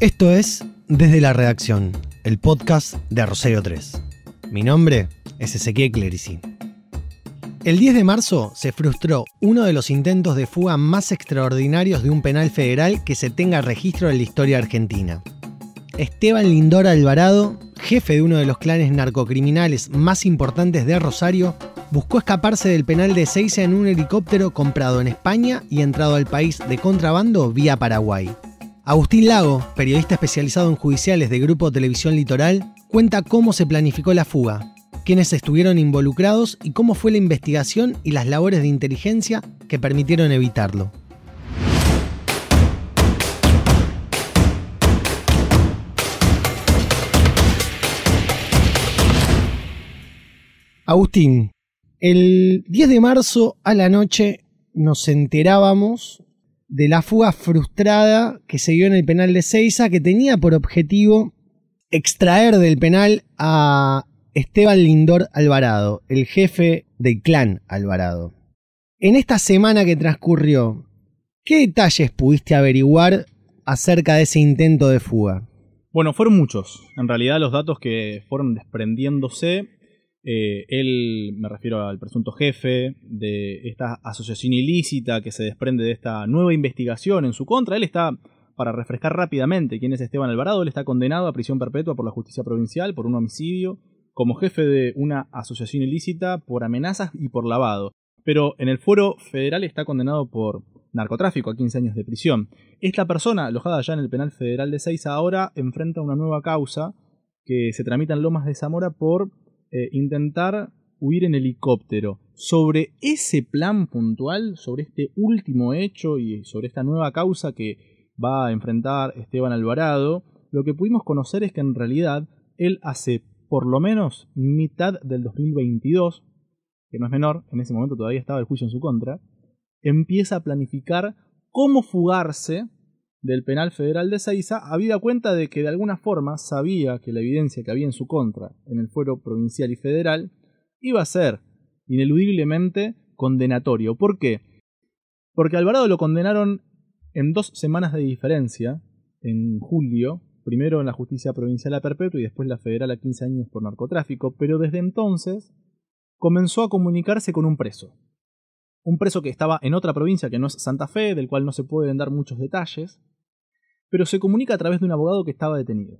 Esto es Desde la Redacción, el podcast de Rosario 3. Mi nombre es Ezequiel Clerici. El 10 de marzo se frustró uno de los intentos de fuga más extraordinarios de un penal federal que se tenga registro en la historia argentina. Esteban Lindor Alvarado, jefe de uno de los clanes narcocriminales más importantes de Rosario, buscó escaparse del penal de Seiza en un helicóptero comprado en España y entrado al país de contrabando vía Paraguay. Agustín Lago, periodista especializado en judiciales de Grupo Televisión Litoral, cuenta cómo se planificó la fuga, quiénes estuvieron involucrados y cómo fue la investigación y las labores de inteligencia que permitieron evitarlo. Agustín, el 10 de marzo a la noche nos enterábamos de la fuga frustrada que se dio en el penal de Seiza, que tenía por objetivo extraer del penal a Esteban Lindor Alvarado, el jefe del clan Alvarado. En esta semana que transcurrió, ¿qué detalles pudiste averiguar acerca de ese intento de fuga? Bueno, fueron muchos. En realidad los datos que fueron desprendiéndose eh, él, me refiero al presunto jefe de esta asociación ilícita que se desprende de esta nueva investigación en su contra. Él está, para refrescar rápidamente quién es Esteban Alvarado, él está condenado a prisión perpetua por la justicia provincial por un homicidio como jefe de una asociación ilícita por amenazas y por lavado. Pero en el fuero federal está condenado por narcotráfico a 15 años de prisión. Esta persona, alojada ya en el penal federal de seis ahora enfrenta una nueva causa que se tramita en Lomas de Zamora por eh, intentar huir en helicóptero. Sobre ese plan puntual, sobre este último hecho y sobre esta nueva causa que va a enfrentar Esteban Alvarado, lo que pudimos conocer es que en realidad él hace por lo menos mitad del 2022, que no es menor, en ese momento todavía estaba el juicio en su contra, empieza a planificar cómo fugarse del penal federal de Seiza, había cuenta de que de alguna forma sabía que la evidencia que había en su contra en el fuero provincial y federal iba a ser ineludiblemente condenatorio. ¿Por qué? Porque Alvarado lo condenaron en dos semanas de diferencia, en julio, primero en la justicia provincial a perpetuo y después la federal a 15 años por narcotráfico, pero desde entonces comenzó a comunicarse con un preso. Un preso que estaba en otra provincia que no es Santa Fe, del cual no se pueden dar muchos detalles, pero se comunica a través de un abogado que estaba detenido.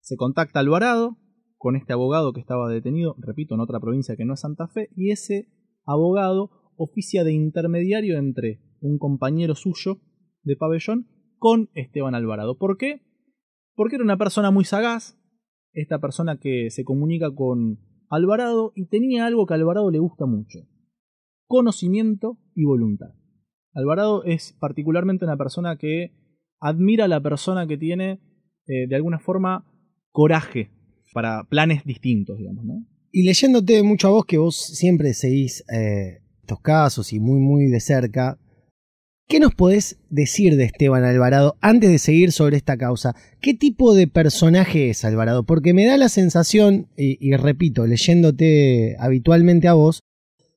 Se contacta Alvarado con este abogado que estaba detenido, repito, en otra provincia que no es Santa Fe, y ese abogado oficia de intermediario entre un compañero suyo de pabellón con Esteban Alvarado. ¿Por qué? Porque era una persona muy sagaz, esta persona que se comunica con Alvarado y tenía algo que a Alvarado le gusta mucho, conocimiento y voluntad. Alvarado es particularmente una persona que admira a la persona que tiene, eh, de alguna forma, coraje para planes distintos, digamos, ¿no? Y leyéndote mucho a vos, que vos siempre seguís eh, estos casos y muy, muy de cerca, ¿qué nos podés decir de Esteban Alvarado antes de seguir sobre esta causa? ¿Qué tipo de personaje es Alvarado? Porque me da la sensación, y, y repito, leyéndote habitualmente a vos,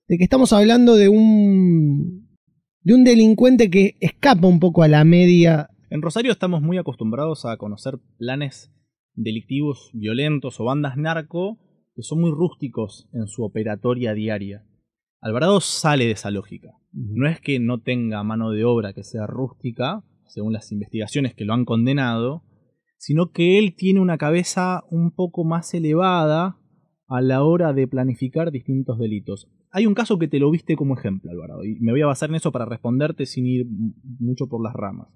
de que estamos hablando de un de un delincuente que escapa un poco a la media en Rosario estamos muy acostumbrados a conocer planes delictivos violentos o bandas narco que son muy rústicos en su operatoria diaria. Alvarado sale de esa lógica. No es que no tenga mano de obra que sea rústica, según las investigaciones que lo han condenado, sino que él tiene una cabeza un poco más elevada a la hora de planificar distintos delitos. Hay un caso que te lo viste como ejemplo, Alvarado, y me voy a basar en eso para responderte sin ir mucho por las ramas.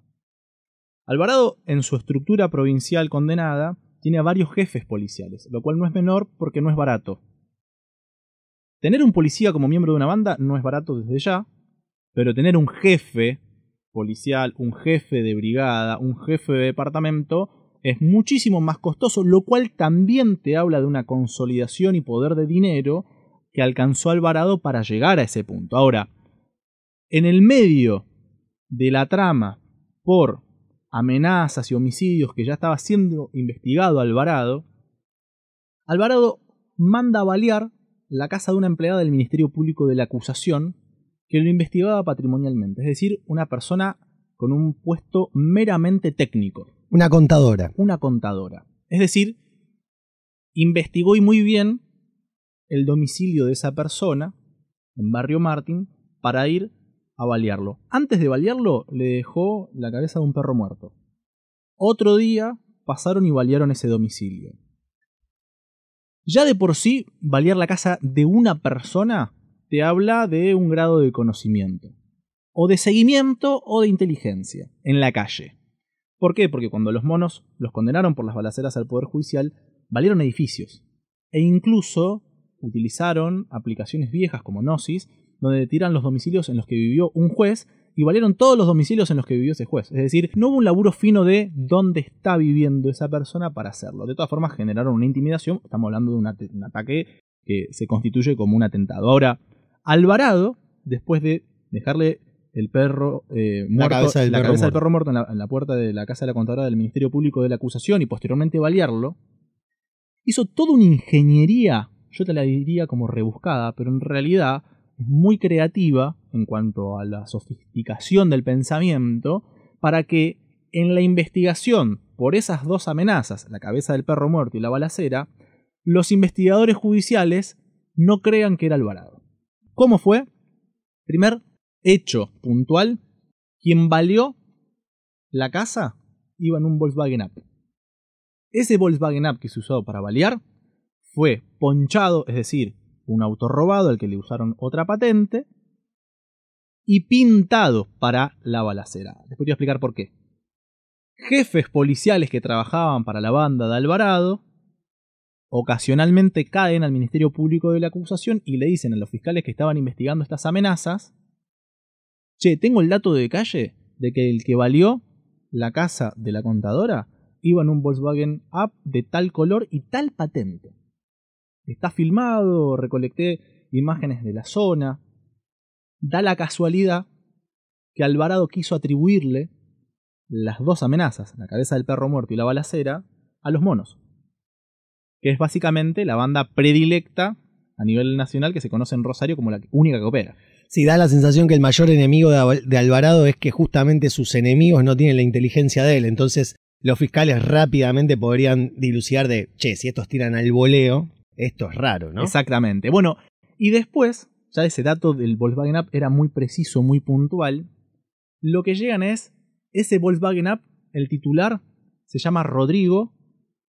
Alvarado, en su estructura provincial condenada, tiene a varios jefes policiales, lo cual no es menor porque no es barato. Tener un policía como miembro de una banda no es barato desde ya, pero tener un jefe policial, un jefe de brigada, un jefe de departamento, es muchísimo más costoso, lo cual también te habla de una consolidación y poder de dinero que alcanzó Alvarado para llegar a ese punto. Ahora, en el medio de la trama por amenazas y homicidios que ya estaba siendo investigado Alvarado, Alvarado manda a balear la casa de una empleada del Ministerio Público de la Acusación que lo investigaba patrimonialmente, es decir, una persona con un puesto meramente técnico. Una contadora. Una contadora. Es decir, investigó y muy bien el domicilio de esa persona en Barrio Martín para ir a balearlo. Antes de balearlo, le dejó la cabeza de un perro muerto. Otro día pasaron y balearon ese domicilio. Ya de por sí, balear la casa de una persona te habla de un grado de conocimiento, o de seguimiento, o de inteligencia, en la calle. ¿Por qué? Porque cuando los monos los condenaron por las balaceras al Poder Judicial, valieron edificios, e incluso utilizaron aplicaciones viejas como Gnosis donde tiran los domicilios en los que vivió un juez y valieron todos los domicilios en los que vivió ese juez. Es decir, no hubo un laburo fino de dónde está viviendo esa persona para hacerlo. De todas formas, generaron una intimidación. Estamos hablando de un, ataque que se constituye como un atentado. Ahora, Alvarado, después de dejarle el perro eh, muerto, la cabeza, del, perro muerto en la, puerta de la casa de la contadora del Ministerio Público de la acusación y posteriormente balearlo, hizo toda una ingeniería, yo te la diría como rebuscada, pero en realidad muy creativa en cuanto a la sofisticación del pensamiento para que en la investigación por esas dos amenazas, la cabeza del perro muerto y la balacera, los investigadores judiciales no crean que era el balado ¿Cómo fue? Primer hecho puntual, quien valió la casa iba en un Volkswagen Up. Ese Volkswagen Up que se usó para balear fue ponchado, es decir, un auto robado al que le usaron otra patente y pintado para la balacera. Después voy a explicar por qué. Jefes policiales que trabajaban para la banda de Alvarado ocasionalmente caen al Ministerio Público de la acusación y le dicen a los fiscales que estaban investigando estas amenazas, che, tengo el dato de calle de que el que valió la casa de la contadora iba en un Volkswagen Up de tal color y tal patente está filmado, recolecté imágenes de la zona. Da la casualidad que Alvarado quiso atribuirle las dos amenazas, la cabeza del perro muerto y la balacera, a los monos, que es básicamente la banda predilecta a nivel nacional que se conoce en Rosario como la única que opera. Sí, da la sensación que el mayor enemigo de Alvarado es que justamente sus enemigos no tienen la inteligencia de él, entonces los fiscales rápidamente podrían dilucidar de, che, si estos tiran al voleo, esto es raro, ¿no? Exactamente. Bueno, y después, ya ese dato del Volkswagen Up era muy preciso, muy puntual. Lo que llegan es ese Volkswagen Up, el titular se llama Rodrigo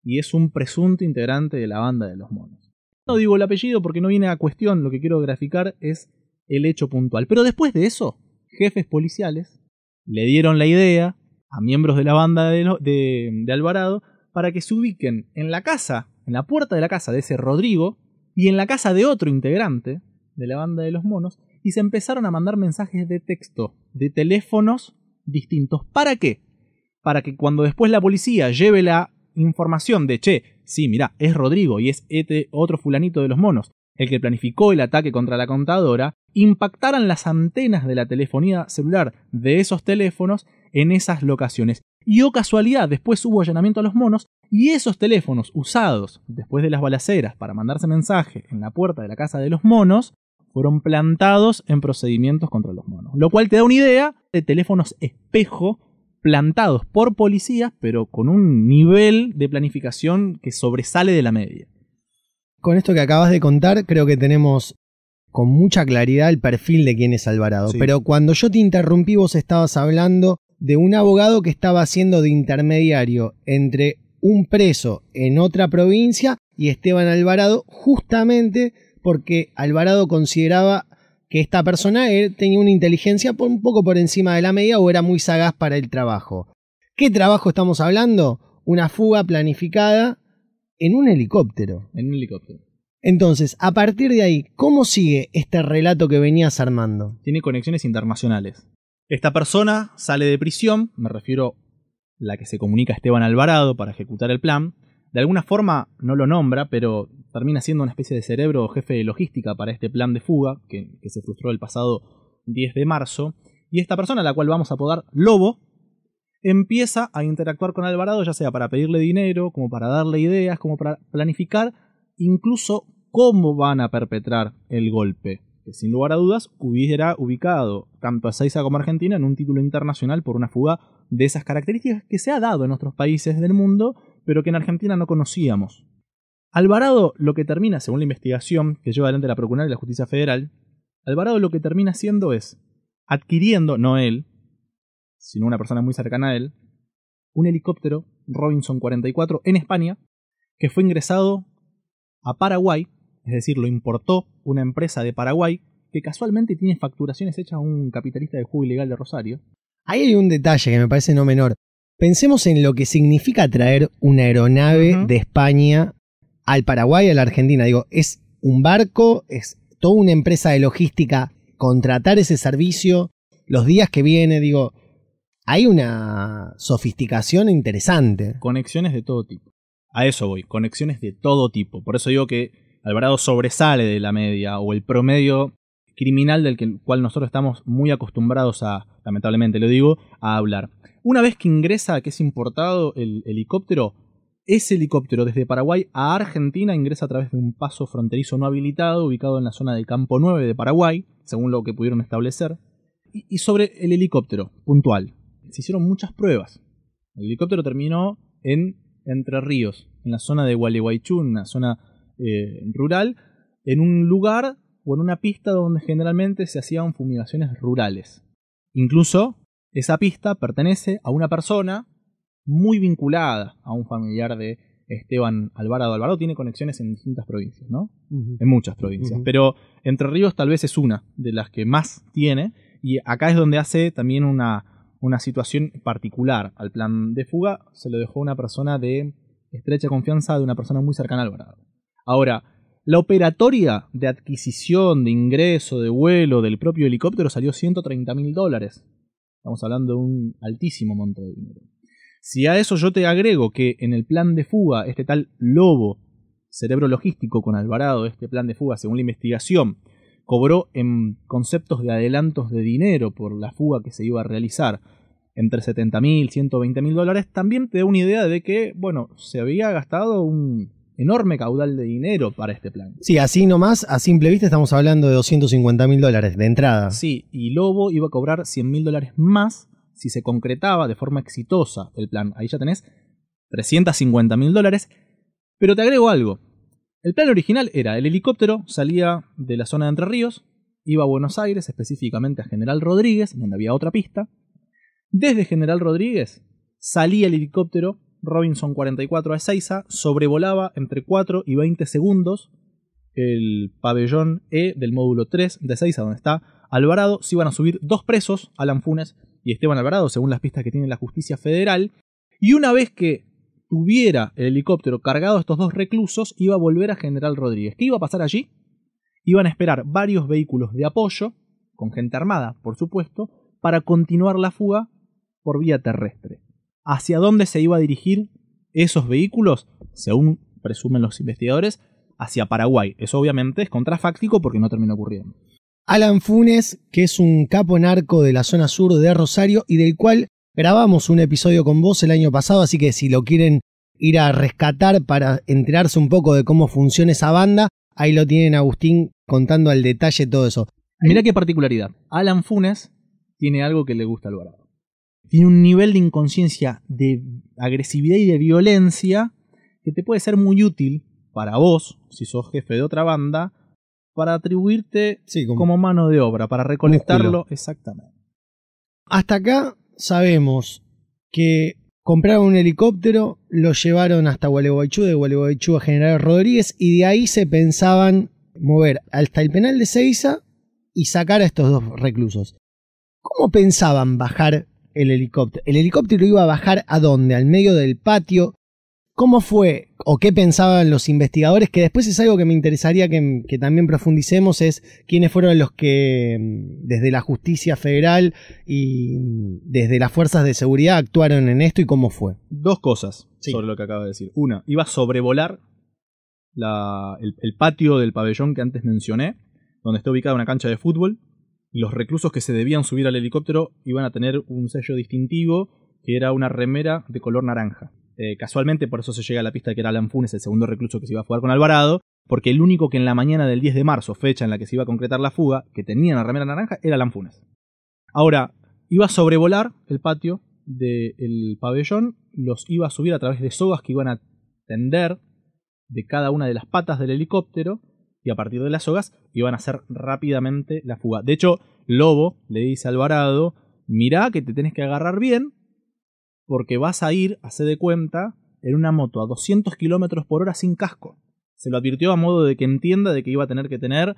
y es un presunto integrante de la banda de los monos. No digo el apellido porque no viene a cuestión, lo que quiero graficar es el hecho puntual. Pero después de eso, jefes policiales le dieron la idea a miembros de la banda de, de Alvarado para que se ubiquen en la casa en la puerta de la casa de ese Rodrigo y en la casa de otro integrante de la banda de los monos y se empezaron a mandar mensajes de texto de teléfonos distintos. ¿Para qué? Para que cuando después la policía lleve la información de, che, sí, mira es Rodrigo y es este otro fulanito de los monos, el que planificó el ataque contra la contadora, impactaran las antenas de la telefonía celular de esos teléfonos en esas locaciones y o casualidad, después hubo allanamiento a los monos y esos teléfonos usados después de las balaceras para mandarse mensaje en la puerta de la casa de los monos fueron plantados en procedimientos contra los monos. Lo cual te da una idea de teléfonos espejo plantados por policías, pero con un nivel de planificación que sobresale de la media. Con esto que acabas de contar, creo que tenemos con mucha claridad el perfil de quién es Alvarado. Pero cuando yo te interrumpí, vos estabas hablando de un abogado que estaba haciendo de intermediario entre un preso en otra provincia y Esteban Alvarado, justamente porque Alvarado consideraba que esta persona eh, tenía una inteligencia un poco por encima de la media o era muy sagaz para el trabajo. ¿Qué trabajo estamos hablando? Una fuga planificada en un helicóptero. En un helicóptero. Entonces, a partir de ahí, ¿cómo sigue este relato que venías armando? Tiene conexiones internacionales. Esta persona sale de prisión, me refiero la que se comunica Esteban Alvarado para ejecutar el plan. De alguna forma no lo nombra, pero termina siendo una especie de cerebro o jefe de logística para este plan de fuga que, que, se frustró el pasado 10 de marzo. Y esta persona, a la cual vamos a apodar Lobo, empieza a interactuar con Alvarado, ya sea para pedirle dinero, como para darle ideas, como para planificar incluso cómo van a perpetrar el golpe que sin lugar a dudas hubiera ubicado tanto a Seiza como a Argentina en un título internacional por una fuga de esas características que se ha dado en otros países del mundo, pero que en Argentina no conocíamos. Alvarado lo que termina, según la investigación que lleva adelante la Procuraduría de la Justicia Federal, Alvarado lo que termina haciendo es adquiriendo, no él, sino una persona muy cercana a él, un helicóptero Robinson 44 en España, que fue ingresado a Paraguay es decir, lo importó una empresa de Paraguay que casualmente tiene facturaciones hechas a un capitalista de juego ilegal de Rosario. Ahí hay un detalle que me parece no menor. Pensemos en lo que significa traer una aeronave de España al Paraguay, a la Argentina. Digo, es un barco, es toda una empresa de logística, contratar ese servicio, los días que viene, digo, hay una sofisticación interesante. Conexiones de todo tipo. A eso voy, conexiones de todo tipo. Por eso digo que Alvarado sobresale de la media o el promedio criminal del cual nosotros estamos muy acostumbrados a, lamentablemente lo digo, a hablar. Una vez que ingresa, que es importado el helicóptero, ese helicóptero desde Paraguay a Argentina ingresa a través de un paso fronterizo no habilitado ubicado en la zona del Campo 9 de Paraguay, según lo que pudieron establecer. Y, y sobre el helicóptero, puntual, se hicieron muchas pruebas. El helicóptero terminó en Entre Ríos, en la zona de Gualeguaychú, una zona eh, rural en un lugar o en una pista donde generalmente se hacían fumigaciones rurales. Incluso esa pista pertenece a una persona muy vinculada a un familiar de Esteban Alvarado. Alvarado tiene conexiones en distintas provincias, ¿no? En muchas provincias. Pero Entre Ríos tal vez es una de las que más tiene. Y acá es donde hace también una, una situación particular al plan de fuga. Se lo dejó una persona de estrecha confianza de una persona muy cercana a Alvarado. Ahora, la operatoria de adquisición, de ingreso, de vuelo del propio helicóptero salió 130 mil dólares. Estamos hablando de un altísimo monto de dinero. Si a eso yo te agrego que en el plan de fuga, este tal lobo, cerebro logístico con Alvarado, este plan de fuga, según la investigación, cobró en conceptos de adelantos de dinero por la fuga que se iba a realizar entre 70 mil, 120 mil dólares, también te da una idea de que, bueno, se había gastado un enorme caudal de dinero para este plan. Sí, así nomás, a simple vista estamos hablando de 250 mil dólares de entrada. Sí, y Lobo iba a cobrar 100 mil dólares más si se concretaba de forma exitosa el plan. Ahí ya tenés 350 mil dólares. Pero te agrego algo. El plan original era el helicóptero salía de la zona de Entre Ríos, iba a Buenos Aires, específicamente a General Rodríguez, donde había otra pista. Desde General Rodríguez salía el helicóptero Robinson 44 a Ezeiza sobrevolaba entre 4 y 20 segundos el pabellón E del módulo 3 de Ezeiza, donde está Alvarado. Se iban a subir dos presos, Alan Funes y Esteban Alvarado, según las pistas que tiene la justicia federal. Y una vez que tuviera el helicóptero cargado estos dos reclusos, iba a volver a General Rodríguez. ¿Qué iba a pasar allí? Iban a esperar varios vehículos de apoyo, con gente armada, por supuesto, para continuar la fuga por vía terrestre hacia dónde se iba a dirigir esos vehículos, según presumen los investigadores, hacia Paraguay. Eso obviamente es contrafáctico porque no terminó ocurriendo. Alan Funes, que es un capo narco de la zona sur de Rosario y del cual grabamos un episodio con vos el año pasado, así que si lo quieren ir a rescatar para enterarse un poco de cómo funciona esa banda, ahí lo tienen Agustín contando al detalle todo eso. Mirá qué particularidad. Alan Funes tiene algo que le gusta al barato tiene un nivel de inconsciencia, de agresividad y de violencia que te puede ser muy útil para vos, si sos jefe de otra banda, para atribuirte como, mano de obra, para reconectarlo. exactamente. Hasta acá sabemos que compraron un helicóptero, lo llevaron hasta Gualeguaychú, de Gualeguaychú a General Rodríguez y de ahí se pensaban mover hasta el penal de Ceiza y sacar a estos dos reclusos. ¿Cómo pensaban bajar el helicóptero. ¿El helicóptero iba a bajar a dónde? ¿Al medio del patio? ¿Cómo fue o qué pensaban los investigadores? Que después es algo que me interesaría que, también profundicemos, es quiénes fueron los que mm, desde la justicia federal y desde las fuerzas de seguridad actuaron en esto y cómo fue. Dos cosas sobre lo que acaba de decir. Una, iba a sobrevolar el patio del pabellón que antes mencioné, donde está ubicada una cancha de fútbol los reclusos que se debían subir al helicóptero iban a tener un sello distintivo que era una remera de color naranja. Eh, casualmente, por eso se llega a la pista que era Alan el segundo recluso que se iba a fugar con Alvarado, porque el único que en la mañana del 10 de marzo, fecha en la que se iba a concretar la fuga, que tenía la remera naranja, era Alan Ahora, iba a sobrevolar el patio del pabellón, los iba a subir a través de sogas que iban a tender de cada una de las patas del helicóptero y a partir de las sogas iban a hacer rápidamente la fuga. De hecho, Lobo le dice a Alvarado, mirá que te tenés que agarrar bien porque vas a ir, hace de cuenta, en una moto a 200 kilómetros por hora sin casco. Se lo advirtió a modo de que entienda de que iba a tener que tener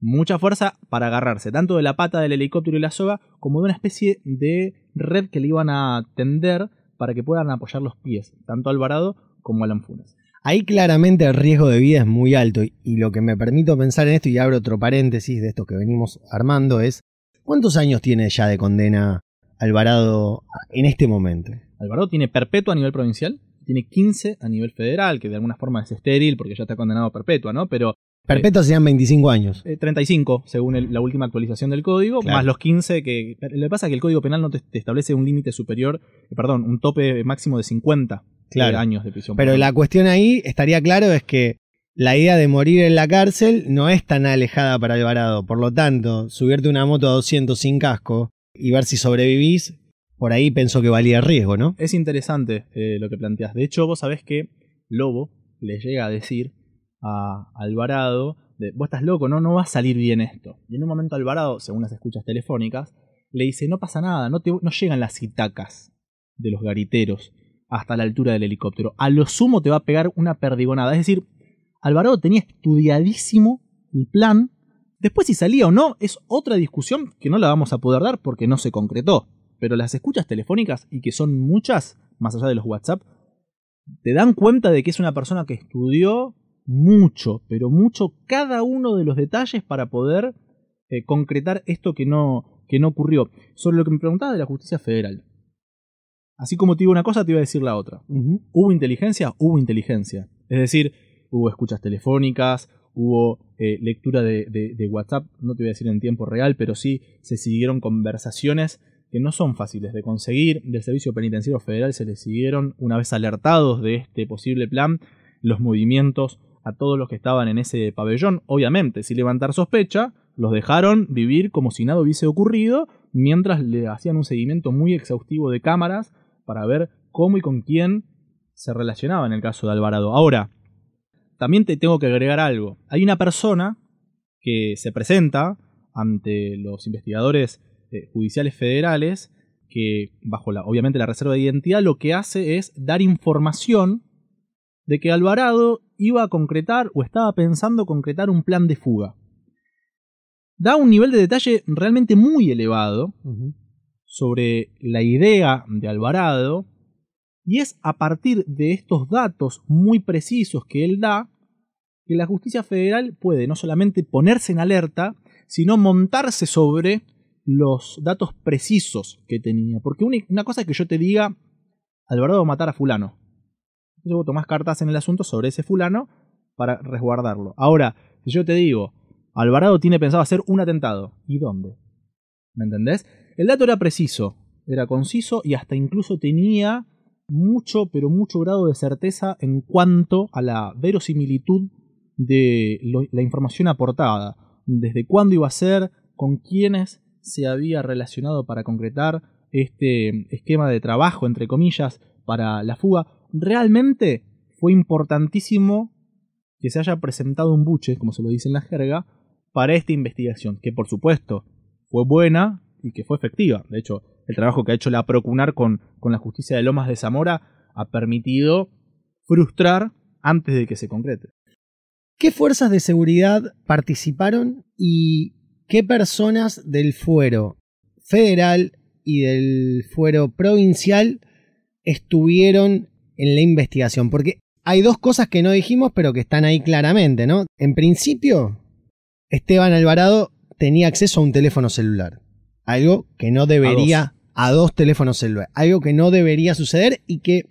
mucha fuerza para agarrarse, tanto de la pata del helicóptero y la soga, como de una especie de red que le iban a tender para que puedan apoyar los pies, tanto Alvarado como Alan Funes. Ahí claramente el riesgo de vida es muy alto y, lo que me permito pensar en esto y abro otro paréntesis de esto que venimos armando es ¿cuántos años tiene ya de condena Alvarado en este momento? Alvarado tiene perpetua a nivel provincial, tiene 15 a nivel federal, que de alguna forma es estéril porque ya está condenado a perpetua, ¿no? Pero perpetua serían 25 años. 35, eh, según la última actualización del código, más los 15 que... Lo que pasa es que el código penal no te, establece un límite superior, eh, perdón, un tope máximo de 50 eh, años de prisión. Pero la cuestión ahí estaría claro es que la idea de morir en la cárcel no es tan alejada para Alvarado. Por lo tanto, subirte una moto a 200 sin casco y ver si sobrevivís, por ahí pensó que valía el riesgo, ¿no? Es interesante lo que planteas. De hecho, vos sabés que Lobo le llega a decir a Alvarado de, vos estás loco, no, no va a salir bien esto. Y en un momento Alvarado, según las escuchas telefónicas, le dice, no pasa nada, no, te, no llegan las citacas de los gariteros hasta la altura del helicóptero. A lo sumo te va a pegar una perdigonada. Es decir, Alvarado tenía estudiadísimo el plan. Después si salía o no es otra discusión que no la vamos a poder dar porque no se concretó. Pero las escuchas telefónicas, y que son muchas, más allá de los WhatsApp, te dan cuenta de que es una persona que estudió, mucho, pero mucho cada uno de los detalles para poder eh, concretar esto que no, que no ocurrió. Sobre lo que me preguntaba de la justicia federal. Así como te digo una cosa, te iba a decir la otra. ¿Hubo inteligencia? Hubo inteligencia. Es decir, hubo escuchas telefónicas, hubo eh, lectura de, de, WhatsApp, no te voy a decir en tiempo real, pero sí se siguieron conversaciones que no son fáciles de conseguir. Del Servicio Penitenciario Federal se les siguieron, una vez alertados de este posible plan, los movimientos a todos los que estaban en ese pabellón, obviamente, sin levantar sospecha, los dejaron vivir como si nada hubiese ocurrido, mientras le hacían un seguimiento muy exhaustivo de cámaras para ver cómo y con quién se relacionaba en el caso de Alvarado. Ahora, también te tengo que agregar algo. Hay una persona que se presenta ante los investigadores eh, judiciales federales que, bajo la, obviamente la reserva de identidad, lo que hace es dar información de que Alvarado iba a concretar o estaba pensando concretar un plan de fuga. Da un nivel de detalle realmente muy elevado sobre la idea de Alvarado y es a partir de estos datos muy precisos que él da que la justicia federal puede no solamente ponerse en alerta, sino montarse sobre los datos precisos que tenía. Porque una, cosa es que yo te diga, Alvarado va a matar a fulano yo tomás cartas en el asunto sobre ese fulano para resguardarlo. Ahora, si yo te digo, Alvarado tiene pensado hacer un atentado, ¿y dónde? ¿Me entendés? El dato era preciso, era conciso y hasta incluso tenía mucho, pero mucho grado de certeza en cuanto a la verosimilitud de la información aportada. Desde cuándo iba a ser, con quiénes se había relacionado para concretar este esquema de trabajo, entre comillas, para la fuga realmente fue importantísimo que se haya presentado un buche, como se lo dice en la jerga, para esta investigación, que por supuesto fue buena y que fue efectiva. De hecho, el trabajo que ha hecho la Procunar con, con la justicia de Lomas de Zamora ha permitido frustrar antes de que se concrete. ¿Qué fuerzas de seguridad participaron y qué personas del fuero federal y del fuero provincial estuvieron en la investigación, porque hay dos cosas que no dijimos pero que están ahí claramente, ¿no? En principio, Esteban Alvarado tenía acceso a un teléfono celular, algo que no debería, a dos, teléfonos celulares, algo que no debería suceder y que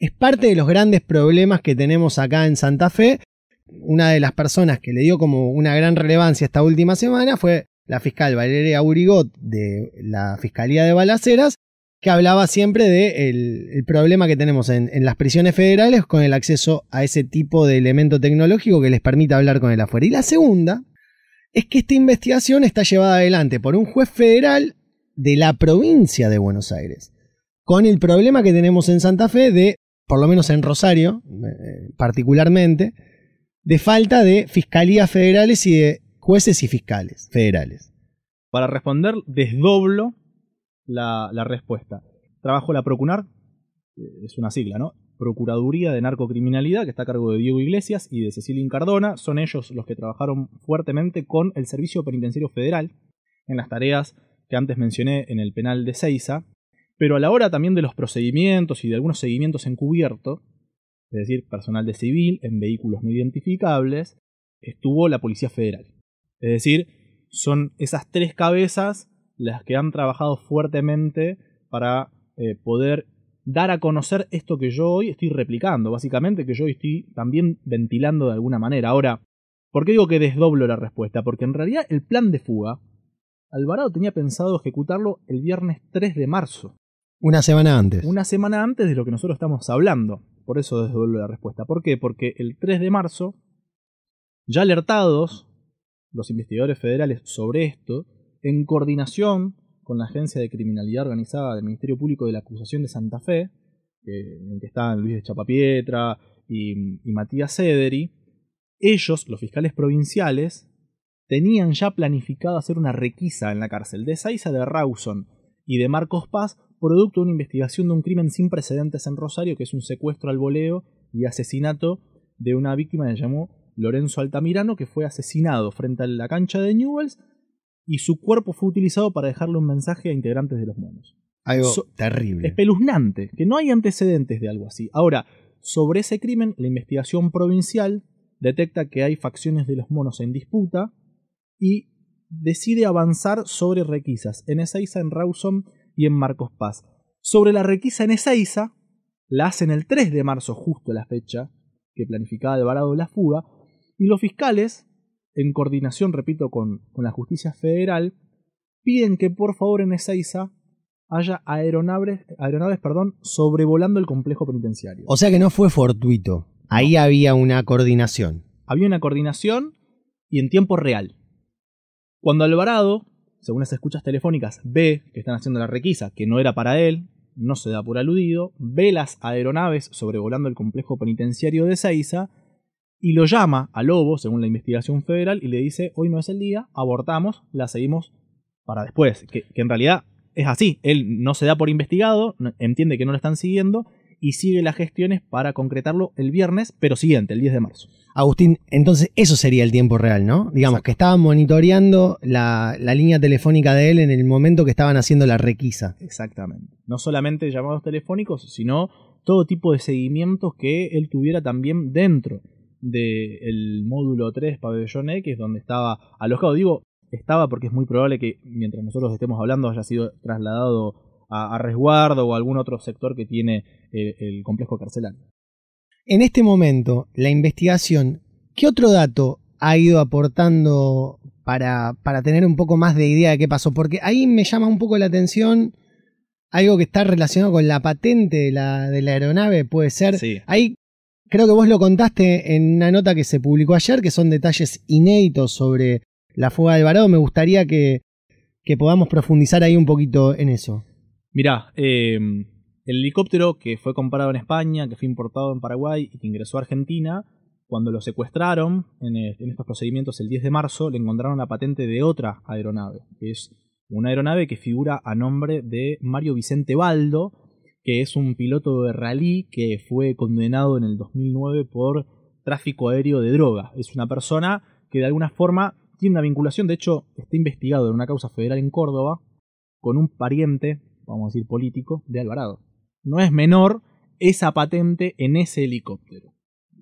es parte de los grandes problemas que tenemos acá en Santa Fe. Una de las personas que le dio como una gran relevancia esta última semana fue la fiscal Valeria Urigot de la Fiscalía de Balaceras, que hablaba siempre del problema que tenemos en, las prisiones federales con el acceso a ese tipo de elemento tecnológico que les permita hablar con el afuera. Y la segunda es que esta investigación está llevada adelante por un juez federal de la provincia de Buenos Aires, con el problema que tenemos en Santa Fe de, por lo menos en Rosario eh, particularmente, de falta de fiscalías federales y de jueces y fiscales federales. Para responder, desdoblo la, respuesta. Trabajo la Procunar, eh, es una sigla, ¿no? Procuraduría de Narcocriminalidad, que está a cargo de Diego Iglesias y de Cecilia Incardona. Son ellos los que trabajaron fuertemente con el Servicio Penitenciario Federal en las tareas que antes mencioné en el penal de Seiza Pero a la hora también de los procedimientos y de algunos seguimientos encubierto, es decir, personal de civil en vehículos no identificables, estuvo la Policía Federal. Es decir, son esas tres cabezas las que han trabajado fuertemente para eh, poder dar a conocer esto que yo hoy estoy replicando, básicamente que yo hoy estoy también ventilando de alguna manera. Ahora, ¿por qué digo que desdoblo la respuesta? Porque en realidad el plan de fuga, Alvarado tenía pensado ejecutarlo el viernes 3 de marzo. Una semana antes. Una semana antes de lo que nosotros estamos hablando. Por eso desdoblo la respuesta. ¿Por qué? Porque el 3 de marzo, ya alertados los investigadores federales sobre esto, en coordinación con la Agencia de Criminalidad Organizada del Ministerio Público de la Acusación de Santa Fe, en que están Luis de Chapapietra y, Matías Cederi, ellos, los fiscales provinciales, tenían ya planificado hacer una requisa en la cárcel de Saiza de Rawson y de Marcos Paz, producto de una investigación de un crimen sin precedentes en Rosario, que es un secuestro al voleo y asesinato de una víctima que se llamó Lorenzo Altamirano, que fue asesinado frente a la cancha de Newells y su cuerpo fue utilizado para dejarle un mensaje a integrantes de los monos. Algo terrible. Espeluznante, que no hay antecedentes de algo así. Ahora, sobre ese crimen, la investigación provincial detecta que hay facciones de los monos en disputa y decide avanzar sobre requisas en Ezeiza, en Rawson y en Marcos Paz. Sobre la requisa en Ezeiza, la hacen el 3 de marzo, justo la fecha que planificaba el de la fuga, y los fiscales en coordinación, repito, con, la justicia federal, piden que por favor en Ezeiza haya aeronaves, aeronaves perdón, sobrevolando el complejo penitenciario. O sea que no fue fortuito. Ahí había una coordinación. Había una coordinación y en tiempo real. Cuando Alvarado, según las escuchas telefónicas, ve que están haciendo la requisa, que no era para él, no se da por aludido, ve las aeronaves sobrevolando el complejo penitenciario de Ezeiza y lo llama a Lobo, según la investigación federal, y le dice, hoy no es el día, abortamos, la seguimos para después. Que, en realidad es así, él no se da por investigado, entiende que no lo están siguiendo y sigue las gestiones para concretarlo el viernes, pero siguiente, el 10 de marzo. Agustín, entonces eso sería el tiempo real, ¿no? Digamos que estaban monitoreando la, la, línea telefónica de él en el momento que estaban haciendo la requisa. Exactamente. No solamente llamados telefónicos, sino todo tipo de seguimientos que él tuviera también dentro del módulo 3, pabellón X, donde estaba alojado. Digo, estaba porque es muy probable que mientras nosotros estemos hablando haya sido trasladado a, resguardo o algún otro sector que tiene eh, el, complejo carcelario. En este momento, la investigación, ¿qué otro dato ha ido aportando para, tener un poco más de idea de qué pasó? Porque ahí me llama un poco la atención algo que está relacionado con la patente de la, aeronave, puede ser. Sí creo que vos lo contaste en una nota que se publicó ayer, que son detalles inéditos sobre la fuga de Alvarado. Me gustaría que, podamos profundizar ahí un poquito en eso. Mirá, em, el helicóptero que fue comprado en España, que fue importado en Paraguay y que ingresó a Argentina, cuando lo secuestraron en, e, en, estos procedimientos el 10 de marzo, le encontraron la patente de otra aeronave, que es una aeronave que figura a nombre de Mario Vicente Baldo, que es un piloto de rally que fue condenado en el 2009 por tráfico aéreo de droga. Es una persona que de alguna forma tiene una vinculación, de hecho está investigado en una causa federal en Córdoba con un pariente, vamos a decir político, de Alvarado. No es menor esa patente en ese helicóptero.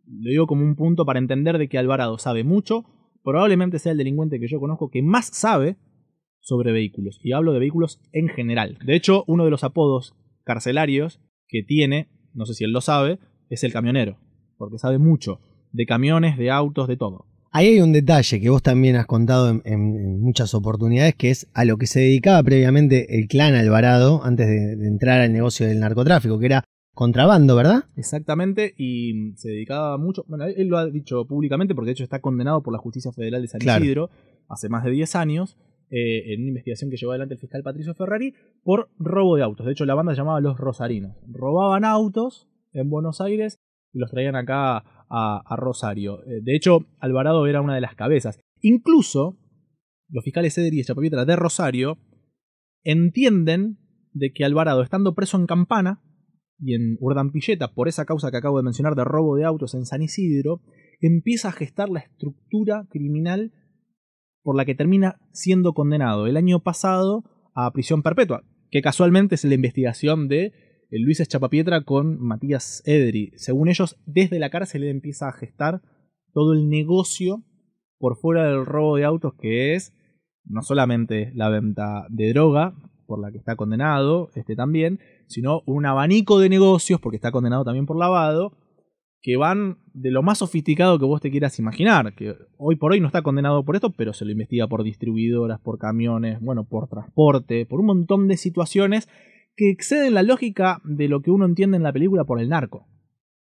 Lo digo como un punto para entender de que Alvarado sabe mucho, probablemente sea el delincuente que yo conozco que más sabe sobre vehículos, y hablo de vehículos en general. De hecho, uno de los apodos carcelarios que tiene, no sé si él lo sabe, es el camionero, porque sabe mucho de camiones, de autos, de todo. Ahí hay un detalle que vos también has contado en, muchas oportunidades, que es a lo que se dedicaba previamente el clan Alvarado antes de, entrar al negocio del narcotráfico, que era contrabando, ¿verdad? Exactamente, y se dedicaba mucho, bueno, él lo ha dicho públicamente porque de hecho está condenado por la justicia federal de San Isidro hace más de 10 años, eh, en una investigación que llevó adelante el fiscal Patricio Ferrari por robo de autos. De hecho, la banda se llamaba Los Rosarinos. Robaban autos en Buenos Aires y los traían acá a, Rosario. Eh, de hecho, Alvarado era una de las cabezas. Incluso los fiscales Ceder y Chapapietra de Rosario entienden de que Alvarado, estando preso en Campana y en Urdampilleta, por esa causa que acabo de mencionar de robo de autos en San Isidro, empieza a gestar la estructura criminal por la que termina siendo condenado el año pasado a prisión perpetua, que casualmente es la investigación de eh, Luis Chapapietra con Matías Edri. Según ellos, desde la cárcel empieza a gestar todo el negocio por fuera del robo de autos que es no solamente la venta de droga, por la que está condenado, este también, sino un abanico de negocios, porque está condenado también por lavado, que van de lo más sofisticado que vos te quieras imaginar, que hoy por hoy no está condenado por esto, pero se lo investiga por distribuidoras, por camiones, bueno, por transporte, por un montón de situaciones que exceden la lógica de lo que uno entiende en la película por el narco.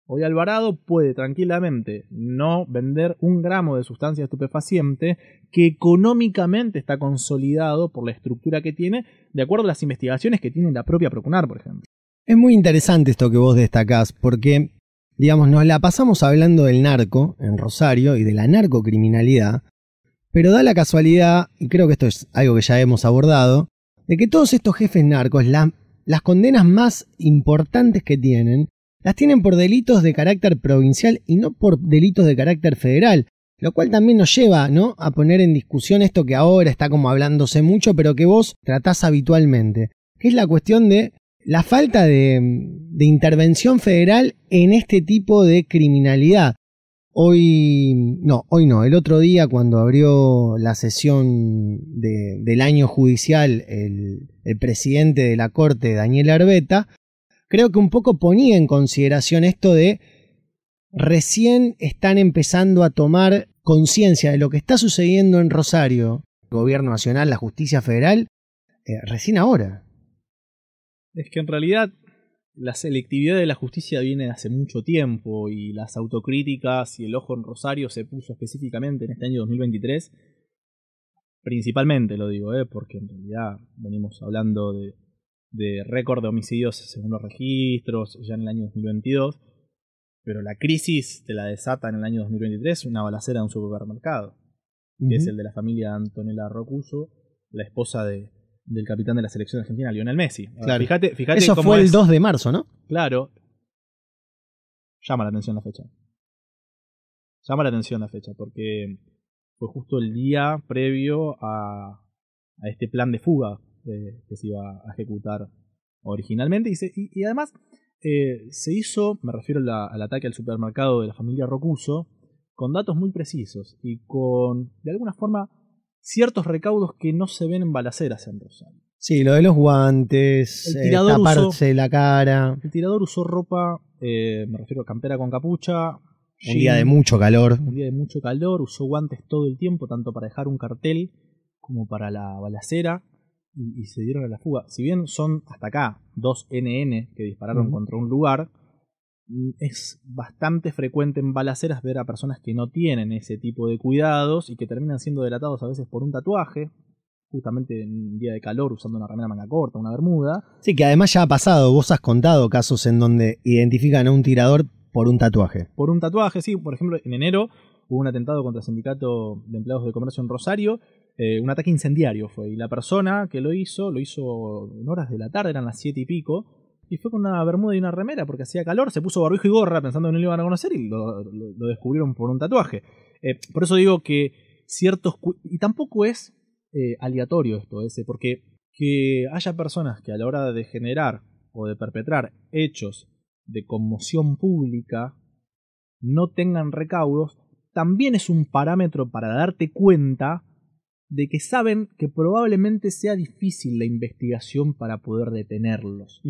Hoy Alvarado puede tranquilamente no vender un gramo de sustancia estupefaciente que económicamente está consolidado por la estructura que tiene, de acuerdo a las investigaciones que tiene la propia Procunar, por ejemplo. Es muy interesante esto que vos destacás, porque Digamos, nos la pasamos hablando del narco en Rosario y de la narcocriminalidad, pero da la casualidad, y creo que esto es algo que ya hemos abordado, de que todos estos jefes narcos, las condenas más importantes que tienen, las tienen por delitos de carácter provincial y no por delitos de carácter federal, lo cual también nos lleva ¿no? a poner en discusión esto que ahora está como hablándose mucho, pero que vos tratás habitualmente, que es la cuestión de la falta de, intervención federal en este tipo de criminalidad. Hoy, no, hoy no, el otro día cuando abrió la sesión del año judicial el, presidente de la Corte, Daniel Arbeta, creo que un poco ponía en consideración esto de recién están empezando a tomar conciencia de lo que está sucediendo en Rosario, el gobierno nacional, la justicia federal, eh, recién ahora es que en realidad la selectividad de la justicia viene de hace mucho tiempo y las autocríticas y el ojo en Rosario se puso específicamente en este año 2023. Principalmente lo digo, ¿eh? porque en realidad venimos hablando de, récord de homicidios según los registros ya en el año 2022, pero la crisis te la desata en el año 2023 una balacera en un supermercado, que es el de la familia Antonella Rocuso, la esposa de, del capitán de la selección argentina, Lionel Messi. Fíjate, Eso fue el 2 de marzo, ¿no? Claro. Llama la atención la fecha. Llama la atención la fecha, porque fue justo el día previo a, a este plan de fuga que se iba a ejecutar originalmente. Y, además eh, se hizo, me refiero al ataque al supermercado de la familia Rocuso, con datos muy precisos y con, de alguna forma, ciertos recaudos que no se ven en balaceras en Rosario. Sí, lo de los guantes, el eh, taparse la cara. El tirador usó ropa, eh, me refiero a campera con capucha. Un día de mucho calor. Un día de mucho calor, usó guantes todo el tiempo, tanto para dejar un cartel como para la balacera, y, se dieron a la fuga. Si bien son hasta acá dos NN que dispararon contra un lugar, es bastante frecuente en balaceras ver a personas que no tienen ese tipo de cuidados y que terminan siendo delatados a veces por un tatuaje, justamente en un día de calor usando una remera manga corta, una bermuda. Sí, que además ya ha pasado, vos has contado casos en donde identifican a un tirador por un tatuaje. Por un tatuaje, sí, por ejemplo, en enero hubo un atentado contra el sindicato de empleados de comercio en Rosario, eh, un ataque incendiario fue, y la persona que lo hizo, lo hizo en horas de la tarde, eran las siete y pico, y fue con una bermuda y una remera porque hacía calor, se puso barbijo y gorra pensando que no lo iban a conocer y lo, descubrieron por un tatuaje. Eh, por eso digo que ciertos... Y tampoco es eh, aleatorio esto ese, porque que haya personas que a la hora de generar o de perpetrar hechos de conmoción pública no tengan recaudos, también es un parámetro para darte cuenta de que saben que probablemente sea difícil la investigación para poder detenerlos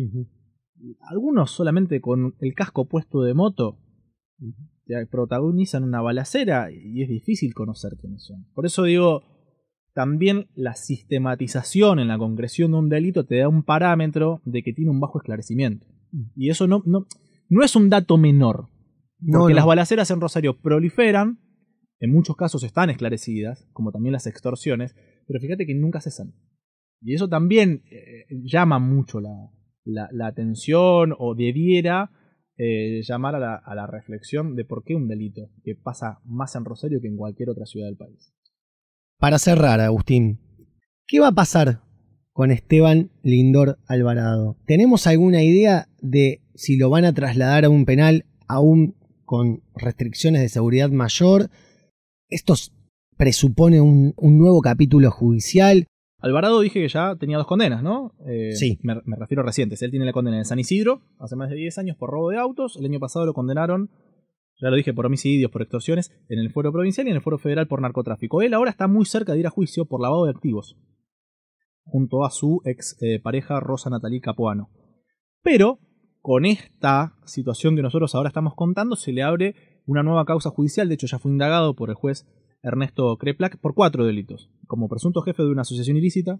algunos solamente con el casco puesto de moto protagonizan una balacera y es difícil conocer quiénes son. Por eso digo, también la sistematización en la concreción de un delito te da un parámetro de que tiene un bajo esclarecimiento. Mm. Y eso no, no, es un dato menor. Porque las balaceras en Rosario proliferan, en muchos casos están esclarecidas, como también las extorsiones, pero fíjate que nunca cesan. Y eso también eh, llama mucho la, la, atención o debiera eh, llamar a la, reflexión de por qué un delito que pasa más en Rosario que en cualquier otra ciudad del país. Para cerrar, Agustín, ¿qué va a pasar con Esteban Lindor Alvarado? ¿Tenemos alguna idea de si lo van a trasladar a un penal aún con restricciones de seguridad mayor? ¿Esto presupone un nuevo capítulo judicial? Alvarado dije que ya tenía dos condenas, ¿no? Eh, sí. Me, refiero a recientes. Él tiene la condena de San Isidro, hace más de 10 años, por robo de autos. El año pasado lo condenaron, ya lo dije, por homicidios, por extorsiones, en el fuero provincial y en el fuero federal por narcotráfico. Él ahora está muy cerca de ir a juicio por lavado de activos, junto a su ex eh, pareja Rosa Natalí Capuano. Pero, con esta situación que nosotros ahora estamos contando, se le abre una nueva causa judicial. De hecho, ya fue indagado por el juez Ernesto Kreplak por cuatro delitos, como presunto jefe de una asociación ilícita,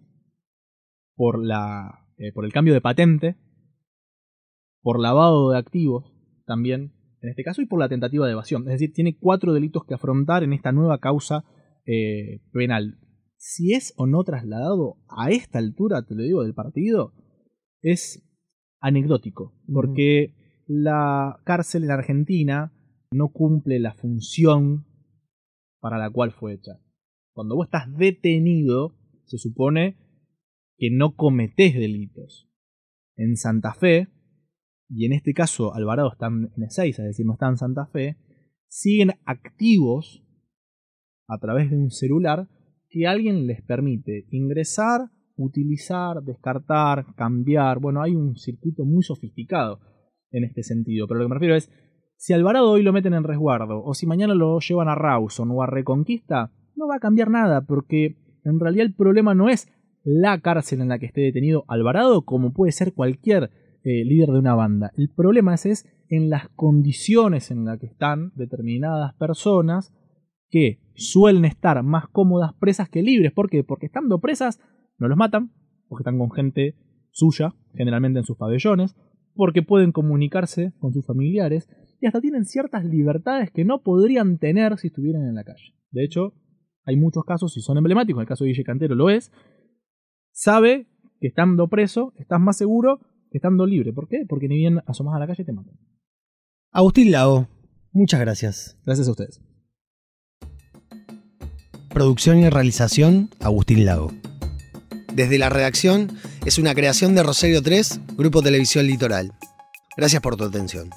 por, la, eh, por el cambio de patente, por lavado de activos también, en este caso, y por la tentativa de evasión. Es decir, tiene cuatro delitos que afrontar en esta nueva causa eh, penal. Si es o no trasladado a esta altura, te lo digo, del partido, es anecdótico, porque la cárcel en Argentina no cumple la función para la cual fue hecha. Cuando vos estás detenido, se supone que no cometés delitos. En Santa Fe, y en este caso Alvarado está en Ezeiza, es decir, no está en Santa Fe, siguen activos a través de un celular que alguien les permite ingresar, utilizar, descartar, cambiar. Bueno, hay un circuito muy sofisticado en este sentido, pero lo que me refiero es si Alvarado hoy lo meten en resguardo, o si mañana lo llevan a Rawson o a Reconquista, no va a cambiar nada, porque en realidad el problema no es la cárcel en la que esté detenido Alvarado, como puede ser cualquier eh, líder de una banda. El problema es, es en las condiciones en las que están determinadas personas que suelen estar más cómodas presas que libres. ¿Por qué? Porque estando presas no los matan, porque están con gente suya, generalmente en sus pabellones, porque pueden comunicarse con sus familiares, y hasta tienen ciertas libertades que no podrían tener si estuvieran en la calle. De hecho, hay muchos casos, y son emblemáticos, el caso de Guille Cantero lo es, sabe que estando preso estás más seguro que estando libre. ¿Por qué? Porque ni bien asomas a la calle te matan. Agustín Lago, muchas gracias. Gracias a ustedes. Producción y realización, Agustín Lago. Desde la redacción es una creación de Rosario 3, Grupo Televisión Litoral. Gracias por tu atención.